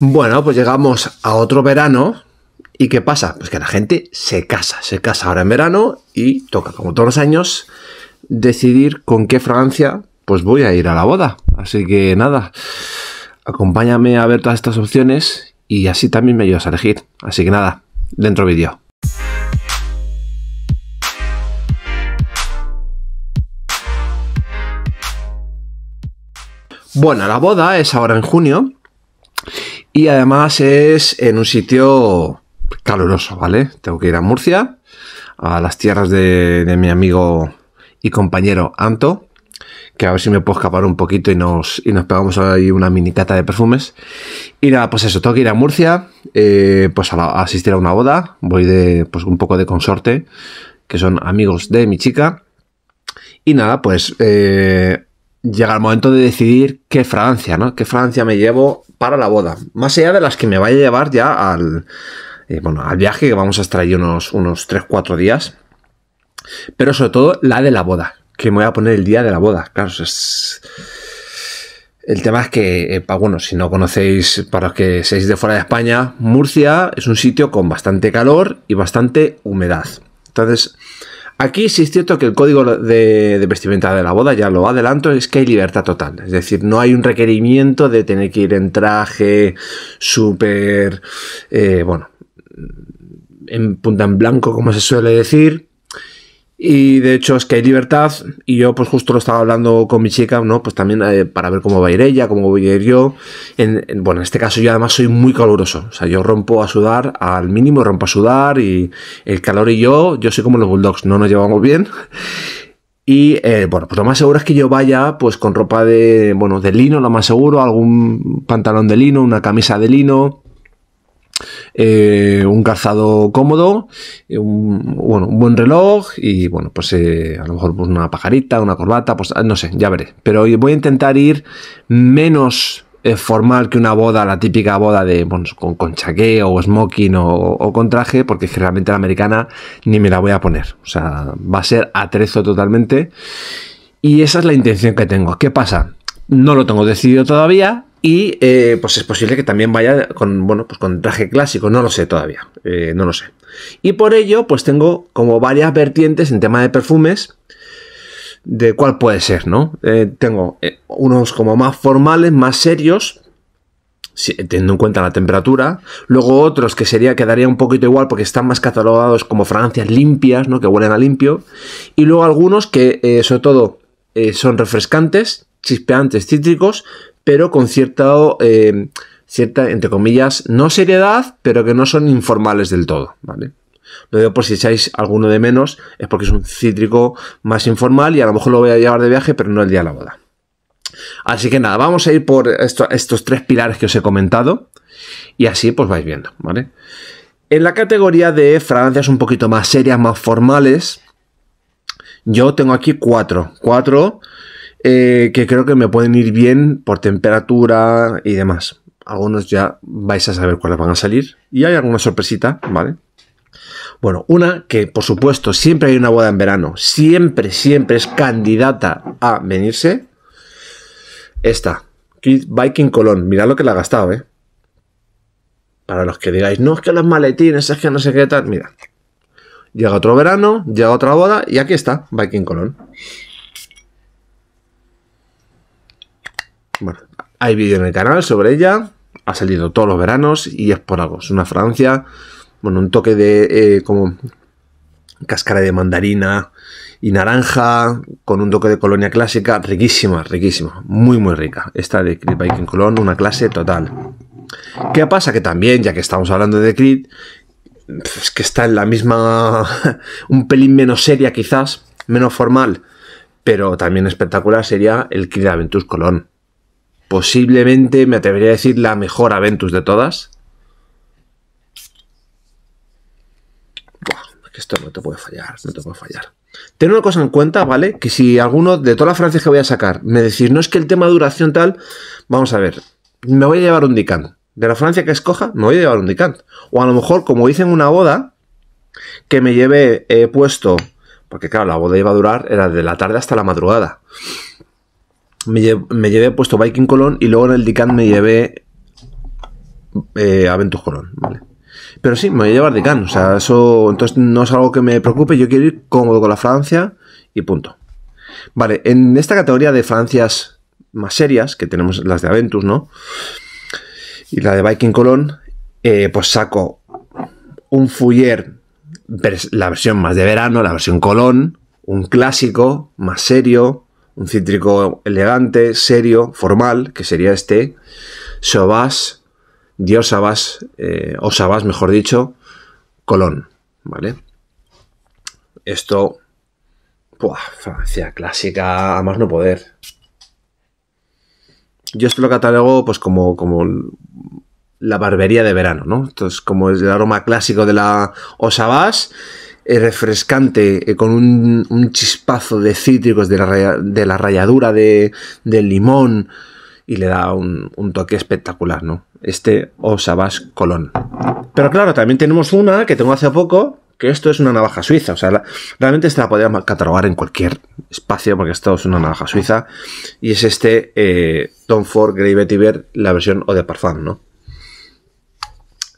Bueno, pues llegamos a otro verano. ¿Y qué pasa? Pues que la gente se casa, se casa ahora en verano y toca, como todos los años, decidir con qué fragancia pues voy a ir a la boda. Así que nada, acompáñame a ver todas estas opciones y así también me ayudas a elegir. Así que nada, dentro vídeo. Bueno, la boda es ahora en junio y además es en un sitio caluroso, ¿vale? Tengo que ir a Murcia, a las tierras de, mi amigo y compañero Anto, que a ver si me puedo escapar un poquito y nos, nos pegamos ahí una mini cata de perfumes. Y nada, pues eso, tengo que ir a Murcia, eh, pues a, asistir a una boda, voy de pues un poco de consorte, que son amigos de mi chica. Y nada, pues eh, llega el momento de decidir qué Francia, ¿no? ¿Qué Francia me llevo para la boda? Más allá de las que me vaya a llevar ya al, eh, bueno, al viaje, que vamos a estar ahí unos, 3-4 días. Pero sobre todo la de la boda, que me voy a poner el día de la boda. Claro, es... El tema es que, eh, bueno, si no conocéis, para los que seáis de fuera de España, Murcia es un sitio con bastante calor y bastante humedad. Entonces, Aquí sí es cierto que el código de, vestimenta de la boda, ya lo adelanto, es que hay libertad total. Es decir, no hay un requerimiento de tener que ir en traje súper, eh, bueno, en punta en blanco, como se suele decir. Y de hecho es que hay libertad y yo pues justo lo estaba hablando con mi chica, ¿no? Pues también eh, para ver cómo va a ir ella, cómo voy a ir yo. bueno, en este caso yo además soy muy caluroso, o sea, yo rompo a sudar al mínimo, rompo a sudar y el calor y yo, yo soy como los bulldogs, no nos llevamos bien. Y eh, bueno, pues lo más seguro es que yo vaya pues con ropa de, bueno, de lino, lo más seguro, algún pantalón de lino, una camisa de lino, eh, un calzado cómodo, eh, un, bueno, un buen reloj y bueno, pues eh, a lo mejor pues, una pajarita, una corbata, pues ah, no sé, ya veré. Pero voy a intentar ir menos formal que una boda, la típica boda de con, con o smoking o, con traje, porque generalmente la americana ni me la voy a poner. O sea, va a ser atrezo totalmente. Y esa es la intención que tengo. ¿Qué pasa? No lo tengo decidido todavía, y eh, pues es posible que también vaya con, bueno, pues con traje clásico, no lo sé todavía, eh, no lo sé. Y por ello, pues tengo como varias vertientes en tema de perfumes, de cuál puede ser, ¿no? Eh, tengo unos como más formales, más serios, teniendo en cuenta la temperatura. Luego otros que sería quedaría un poquito igual porque están más catalogados como fragancias limpias, ¿no? Que huelen a limpio. Y luego algunos que, sobre todo, son refrescantes chispeantes cítricos, pero con cierta, eh, cierta, entre comillas, no seriedad, pero que no son informales del todo, ¿vale? Lo digo por si echáis alguno de menos, es porque es un cítrico más informal y a lo mejor lo voy a llevar de viaje, pero no el día de la boda. Así que nada, vamos a ir por estos tres pilares que os he comentado y así pues vais viendo, ¿vale? En la categoría de fragancias un poquito más serias, más formales, yo tengo aquí cuatro, cuatro eh, que creo que me pueden ir bien por temperatura y demás. Algunos ya vais a saber cuáles van a salir. Y hay alguna sorpresita, ¿vale? Bueno, una que por supuesto siempre hay una boda en verano, siempre, siempre es candidata a venirse. Esta, Viking Colón, mirad lo que le ha gastado, ¿eh? Para los que digáis, no, es que los maletines, es que no sé qué tal, mira. Llega otro verano, llega otra boda y aquí está, Viking Colón. Bueno, hay vídeo en el canal sobre ella, ha salido todos los veranos y es por algo. Es una Francia bueno, un toque de eh, como cáscara de mandarina y naranja, con un toque de colonia clásica, riquísima, riquísima, muy muy rica. Esta de Creed Viking Colón, una clase total. ¿Qué pasa? Que también, ya que estamos hablando de Creed, es que está en la misma, un pelín menos seria quizás, menos formal, pero también espectacular sería el Creed Aventus Colón posiblemente me atrevería a decir la mejor Aventus de todas. esto no te puede fallar, no te puede fallar. Ten una cosa en cuenta, ¿vale? Que si alguno de todas las Francia que voy a sacar me decís, no es que el tema de duración tal, vamos a ver, me voy a llevar un Dicant. De la Francia que escoja, me voy a llevar un Dicant. O a lo mejor, como hice en una boda, que me lleve eh, puesto, porque claro, la boda iba a durar, era de la tarde hasta la madrugada me, llevé puesto Viking Colón y luego en el Dican me llevé eh, Aventus Colón, ¿vale? Pero sí, me voy a llevar Dican, o sea, eso entonces no es algo que me preocupe, yo quiero ir cómodo con la Francia y punto. Vale, en esta categoría de Francias más serias, que tenemos las de Aventus, ¿no? Y la de Viking Colón, eh, pues saco un Fuller, la versión más de verano, la versión Colón, un clásico, más serio, un cítrico elegante, serio, formal, que sería este, Sobás, Dios eh, o mejor dicho, Colón, ¿vale? Esto, ¡buah! Francia clásica, a más no poder. Yo esto lo catalogo pues como, como la barbería de verano, ¿no? Entonces, como es el aroma clásico de la Osabás eh, refrescante, eh, con un, chispazo de cítricos, de la, de ralladura de, del limón, y le da un, toque espectacular, ¿no? Este Osabas Colón. Pero claro, también tenemos una que tengo hace poco, que esto es una navaja suiza. O sea, realmente esta la podría catalogar en cualquier espacio, porque esto es una navaja suiza. Y es este eh, Tom Ford Grey Vetiver, la versión o de Parfum, ¿no?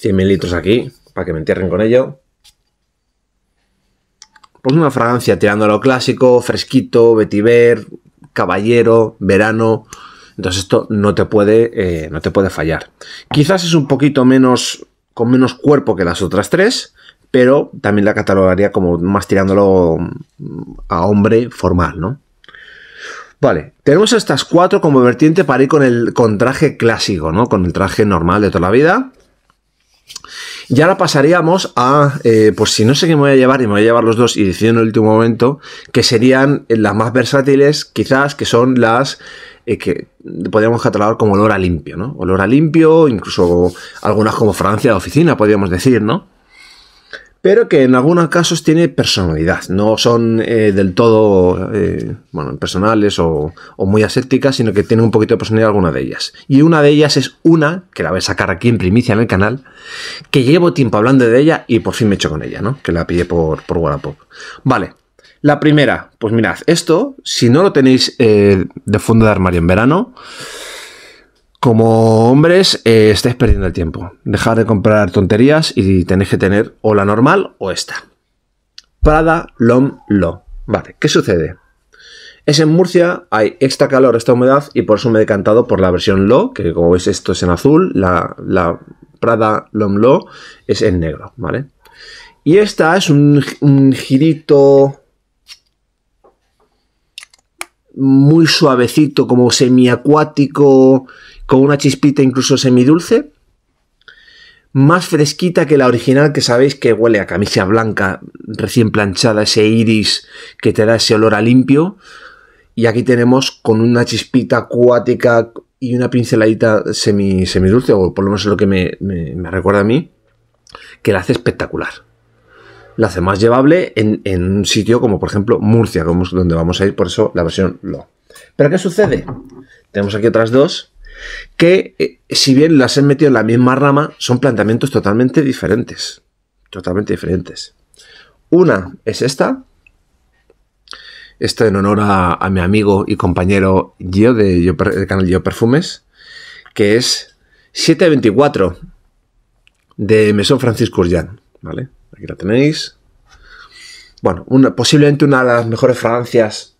100.000 litros aquí, para que me entierren con ello. Es pues una fragancia tirando lo clásico, fresquito, vetiver, caballero, verano. Entonces esto no te puede, eh, no te puede fallar. Quizás es un poquito menos, con menos cuerpo que las otras tres, pero también la catalogaría como más tirándolo mm, a hombre formal, ¿no? Vale, tenemos estas cuatro como vertiente para ir con el con traje clásico, ¿no? Con el traje normal de toda la vida. Y ahora pasaríamos a, eh, pues si no sé qué me voy a llevar, y me voy a llevar los dos y decido en el último momento, que serían eh, las más versátiles, quizás, que son las eh, que podríamos catalogar como olor a limpio, ¿no? Olor a limpio, incluso algunas como Francia de oficina, podríamos decir, ¿no? pero que en algunos casos tiene personalidad, no son eh, del todo eh, personales bueno, o, muy asépticas, sino que tienen un poquito de personalidad alguna de ellas. Y una de ellas es una, que la voy a sacar aquí en primicia en el canal, que llevo tiempo hablando de ella y por fin me echo con ella, ¿no? Que la pillé por, por Wallapop. Vale, la primera, pues mirad, esto, si no lo tenéis eh, de fondo de armario en verano, como hombres eh, estáis perdiendo el tiempo. Dejar de comprar tonterías y tenéis que tener o la normal o esta. Prada Lom Lo. Vale, ¿qué sucede? Es en Murcia, hay extra calor, esta humedad y por eso me he decantado por la versión Lo, que como veis esto es en azul, la, Prada Lom Lo es en negro, ¿vale? Y esta es un, un girito muy suavecito, como semiacuático con una chispita incluso semidulce, más fresquita que la original, que sabéis que huele a camisa blanca recién planchada, ese iris que te da ese olor a limpio. Y aquí tenemos con una chispita acuática y una pinceladita semi, semidulce, o por lo menos es lo que me, recuerda a mí, que la hace espectacular. La hace más llevable en, un sitio como, por ejemplo, Murcia, donde vamos a ir, por eso la versión lo. ¿Pero qué sucede? Tenemos aquí otras dos que eh, si bien las he metido en la misma rama, son planteamientos totalmente diferentes. Totalmente diferentes. Una es esta. Esta en honor a, mi amigo y compañero Gio de, Yo, del canal Yo Perfumes, que es 724 de Mesón Francisco Kurkdjian, ¿Vale? Aquí la tenéis. Bueno, una, posiblemente una de las mejores fragancias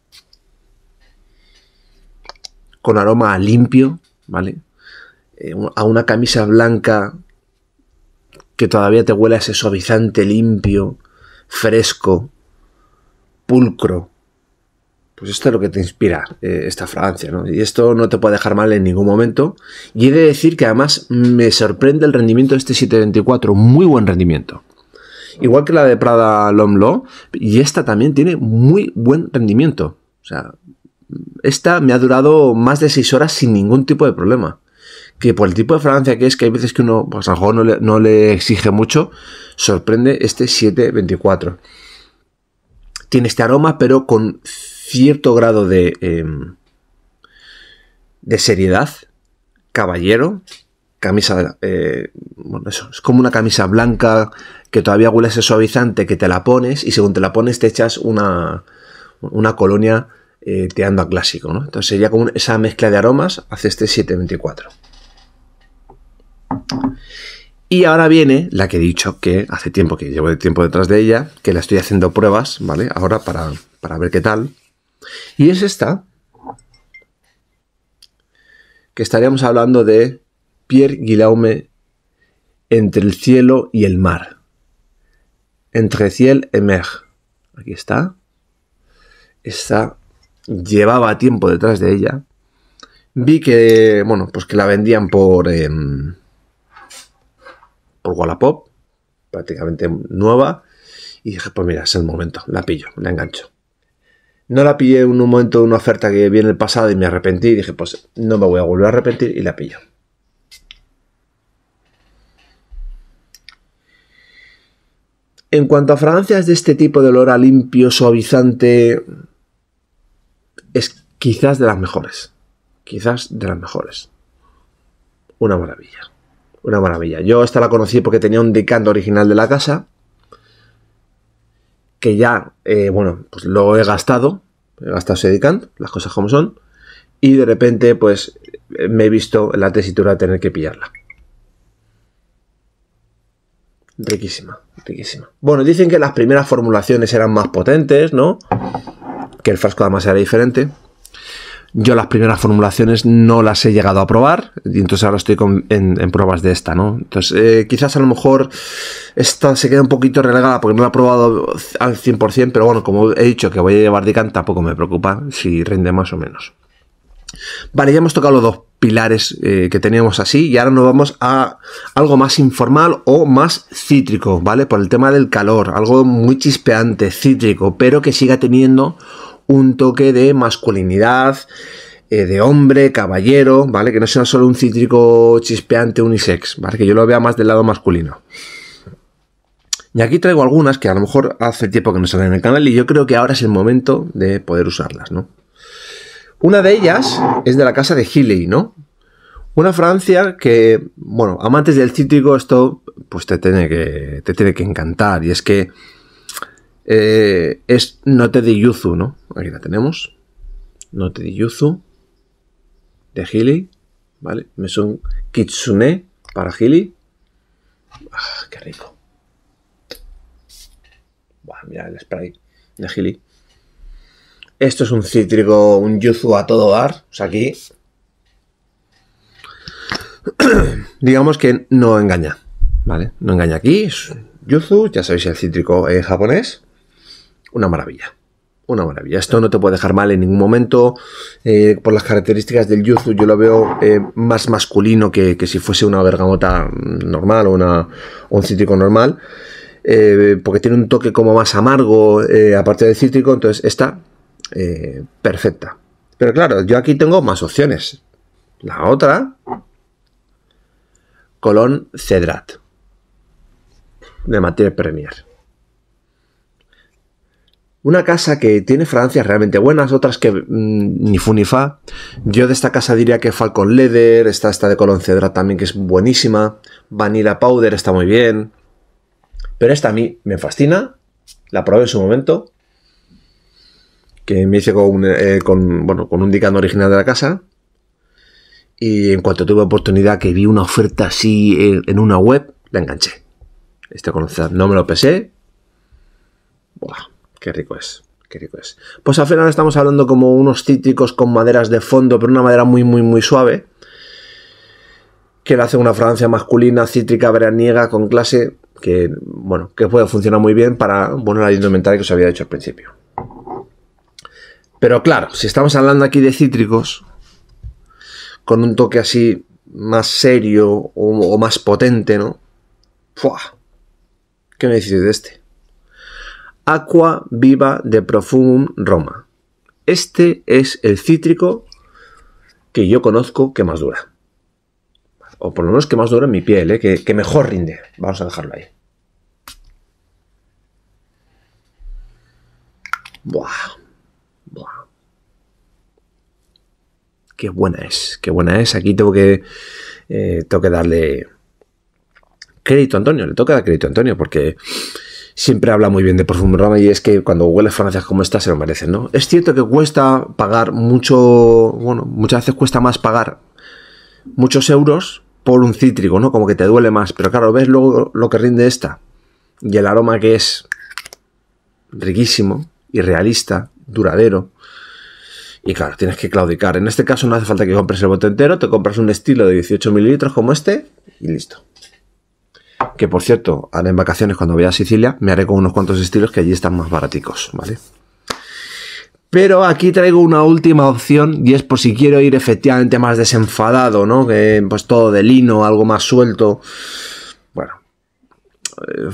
con aroma limpio ¿vale? Eh, a una camisa blanca que todavía te huela ese suavizante limpio, fresco, pulcro. Pues esto es lo que te inspira eh, esta fragancia, ¿no? Y esto no te puede dejar mal en ningún momento. Y he de decir que además me sorprende el rendimiento de este 724, muy buen rendimiento. Igual que la de Prada Lomlo, y esta también tiene muy buen rendimiento. O sea, esta me ha durado más de 6 horas sin ningún tipo de problema. Que por el tipo de fragancia que es, que hay veces que uno, pues a lo mejor no le, le exige mucho, sorprende este 724. Tiene este aroma, pero con cierto grado de, em, de seriedad. Caballero, camisa, eh, bueno, eso, es como una camisa blanca que todavía huele ese suavizante que te la pones y según te la pones te echas una, una colonia eh, teando a clásico, ¿no? Entonces sería como esa mezcla de aromas hace este 724. Y ahora viene la que he dicho que hace tiempo que llevo el tiempo detrás de ella, que la estoy haciendo pruebas, ¿vale? Ahora para, ver qué tal. Y es esta, que estaríamos hablando de Pierre Guillaume entre el cielo y el mar. Entre ciel y mer. Aquí está. Esta llevaba tiempo detrás de ella, vi que, bueno, pues que la vendían por, em, por Wallapop, prácticamente nueva, y dije, pues mira, es el momento, la pillo, la engancho. No la pillé en un momento de una oferta que vi en el pasado y me arrepentí, y dije, pues no me voy a volver a arrepentir y la pillo. En cuanto a fragancias de este tipo de olor a limpio, suavizante, es quizás de las mejores. Quizás de las mejores. Una maravilla. Una maravilla. Yo esta la conocí porque tenía un decanto original de la casa. Que ya, eh, bueno, pues lo he gastado. He gastado ese decant, las cosas como son. Y de repente, pues, me he visto en la tesitura de tener que pillarla. Riquísima, riquísima. Bueno, dicen que las primeras formulaciones eran más potentes, ¿no? que el frasco además era diferente. Yo las primeras formulaciones no las he llegado a probar y entonces ahora estoy en, pruebas de esta, ¿no? Entonces eh, quizás a lo mejor esta se queda un poquito relegada porque no la he probado al 100%, pero bueno, como he dicho que voy a llevar de canta. tampoco me preocupa si rinde más o menos. Vale, ya hemos tocado los dos pilares eh, que teníamos así y ahora nos vamos a algo más informal o más cítrico, ¿vale? Por el tema del calor, algo muy chispeante, cítrico, pero que siga teniendo un toque de masculinidad, eh, de hombre, caballero, ¿vale? Que no sea solo un cítrico chispeante unisex, ¿vale? Que yo lo vea más del lado masculino. Y aquí traigo algunas que a lo mejor hace tiempo que no salen en el canal y yo creo que ahora es el momento de poder usarlas, ¿no? Una de ellas es de la casa de Healy, ¿no? Una Francia que, bueno, amantes del cítrico, esto pues te tiene que, te tiene que encantar. Y es que eh, es Note de Yuzu, ¿no? Aquí la tenemos. Note de Yuzu de Hili, ¿vale? Me son Kitsune para Hili. Ah, qué rico. mira el spray de hili Esto es un cítrico, un yuzu a todo dar. O sea, aquí. digamos que no engaña. ¿Vale? No engaña aquí. Es yuzu, ya sabéis el cítrico japonés una maravilla. Una maravilla. Esto no te puede dejar mal en ningún momento. Eh, por las características del yuzu, yo lo veo eh, más masculino que, si fuese una bergamota normal o, una, un cítrico normal. Eh, porque tiene un toque como más amargo, aparte del cítrico. Entonces, está perfecta. Pero claro, yo aquí tengo más opciones. La otra, Colón Cedrat, de Matier Premier. Una casa que tiene fragancias realmente buenas, otras que mm, ni fu ni fa. Yo de esta casa diría que Falcon Leather, está esta de Colon Cedra también que es buenísima. Vanilla Powder está muy bien. Pero esta a mí me fascina. La probé en su momento. Que me hice con, eh, un dicano original de la casa. Y en cuanto tuve oportunidad que vi una oferta así eh, en una web, la enganché. Este conocer no me lo pesé. Buah, Qué rico es. Qué rico es. Pues al final estamos hablando como unos cítricos con maderas de fondo, pero una madera muy, muy, muy suave. Que le hace una fragancia masculina, cítrica, veraniega, con clase. Que, bueno, que puede funcionar muy bien para, bueno, la indumentaria que os había dicho al principio. Pero claro, si estamos hablando aquí de cítricos, con un toque así más serio o, más potente, ¿no? ¡Fua! ¿Qué me decís de este? Aqua Viva de Profumum Roma. Este es el cítrico que yo conozco que más dura. O por lo menos que más dura en mi piel, eh, que, mejor rinde. Vamos a dejarlo ahí. Buah. Buah. Qué buena es, qué buena es. Aquí tengo que, eh, tengo que darle crédito a Antonio, le toca dar crédito a Antonio porque siempre habla muy bien de Perfume y es que cuando hueles fragancias como esta se lo merecen, ¿no? Es cierto que cuesta pagar mucho, bueno, muchas veces cuesta más pagar muchos euros por un cítrico, ¿no? Como que te duele más, pero claro, ves luego lo que rinde esta y el aroma que es riquísimo y realista, duradero. Y claro, tienes que claudicar. En este caso no hace falta que compres el bote entero, te compras un estilo de 18 mililitros como este y listo que por cierto, haré en vacaciones cuando vaya a Sicilia, me haré con unos cuantos estilos que allí están más baraticos, ¿vale? Pero aquí traigo una última opción y es por si quiero ir efectivamente más desenfadado, ¿no? Que pues todo de lino, algo más suelto. Bueno, eh,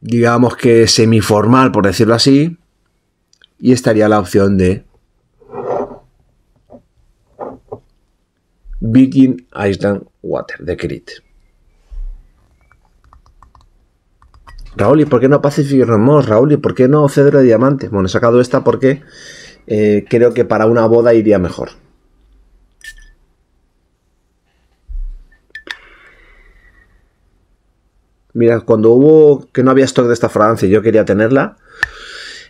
digamos que semiformal, por decirlo así. Y estaría la opción de Virgin Island Water de Crete. Raúl, ¿y por qué no Pacific Remorse? Raúl, ¿y por qué no Cedro de diamante? Bueno, he sacado esta porque eh, creo que para una boda iría mejor. Mira, cuando hubo que no había stock de esta fragancia y yo quería tenerla,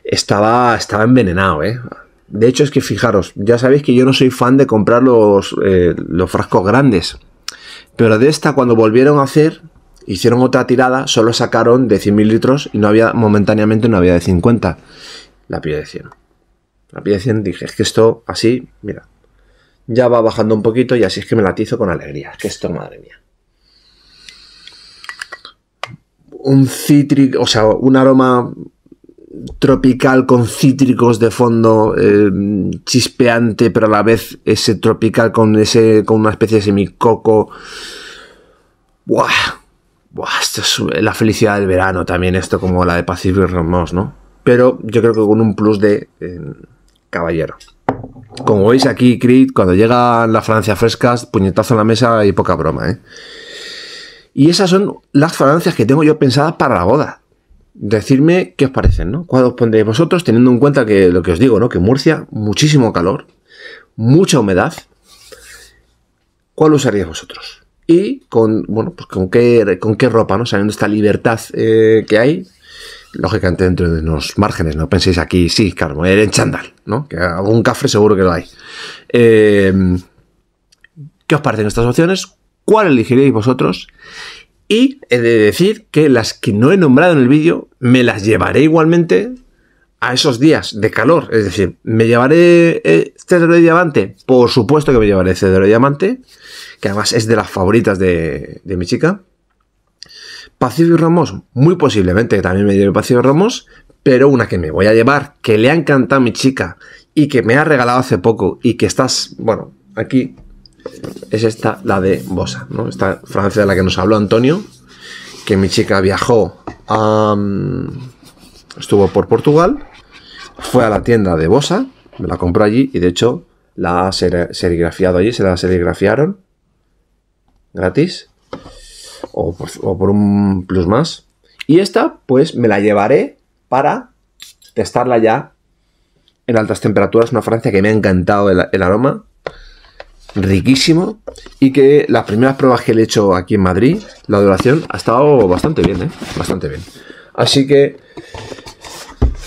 estaba, estaba envenenado, ¿eh? De hecho, es que fijaros, ya sabéis que yo no soy fan de comprar los, eh, los frascos grandes. Pero de esta, cuando volvieron a hacer, hicieron otra tirada, solo sacaron de 100.000 litros y no había, momentáneamente no había de 50. La pide de 100. La pide de 100, dije, es que esto así, mira, ya va bajando un poquito y así es que me latizo con alegría. Es que esto, madre mía. Un cítrico, o sea, un aroma tropical con cítricos de fondo, eh, chispeante, pero a la vez ese tropical con ese con una especie de semicoco. ¡Buah! Buah, esto es la felicidad del verano también, esto como la de y Ramos, ¿no? Pero yo creo que con un plus de caballero. Como veis aquí, Creed, cuando llegan la Francia frescas, puñetazo en la mesa y poca broma, ¿eh? Y esas son las fragancias que tengo yo pensadas para la boda. Decidme qué os parecen, ¿no? ¿Cuál os pondréis vosotros, teniendo en cuenta que lo que os digo, ¿no? Que Murcia, muchísimo calor, mucha humedad. ¿Cuál usaríais vosotros? y con, bueno, pues con qué, con qué ropa, ¿no? Sabiendo esta libertad eh, que hay, lógicamente dentro de los márgenes, no penséis aquí, sí, claro, en chándal, ¿no? Que algún cafre seguro que lo hay. Em, ¿Qué os parecen estas opciones? ¿Cuál elegiréis vosotros? Y he de decir que las que no he nombrado en el vídeo me las llevaré igualmente a esos días de calor. Es decir, ¿me llevaré eh, cedro de diamante? Por supuesto que me llevaré cedro de diamante que además es de las favoritas de, mi chica. y Ramos, muy posiblemente también me lleve Pacific Ramos, pero una que me voy a llevar, que le ha encantado a mi chica y que me ha regalado hace poco y que estás, bueno, aquí es esta, la de Bosa, ¿no? Esta Francia de la que nos habló Antonio, que mi chica viajó a... Mm, estuvo por Portugal, fue a la tienda de Bosa, me la compró allí y de hecho la ha serigrafiado allí, se la serigrafiaron gratis o por, un plus más. Y esta, pues me la llevaré para testarla ya en altas temperaturas. Una Francia que me ha encantado el, aroma, riquísimo. Y que las primeras pruebas que le he hecho aquí en Madrid, la duración ha estado bastante bien, ¿eh? bastante bien. Así que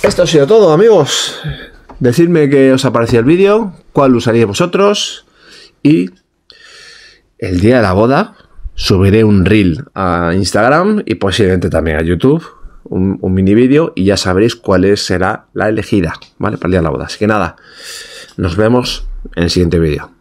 esto ha sido todo, amigos. Decidme que os ha parecido el vídeo, cuál usaríais vosotros y el día de la boda subiré un reel a Instagram y posiblemente también a YouTube, un, mini vídeo y ya sabréis cuál será la elegida, ¿vale? Para el día de la boda. Así que nada, nos vemos en el siguiente vídeo.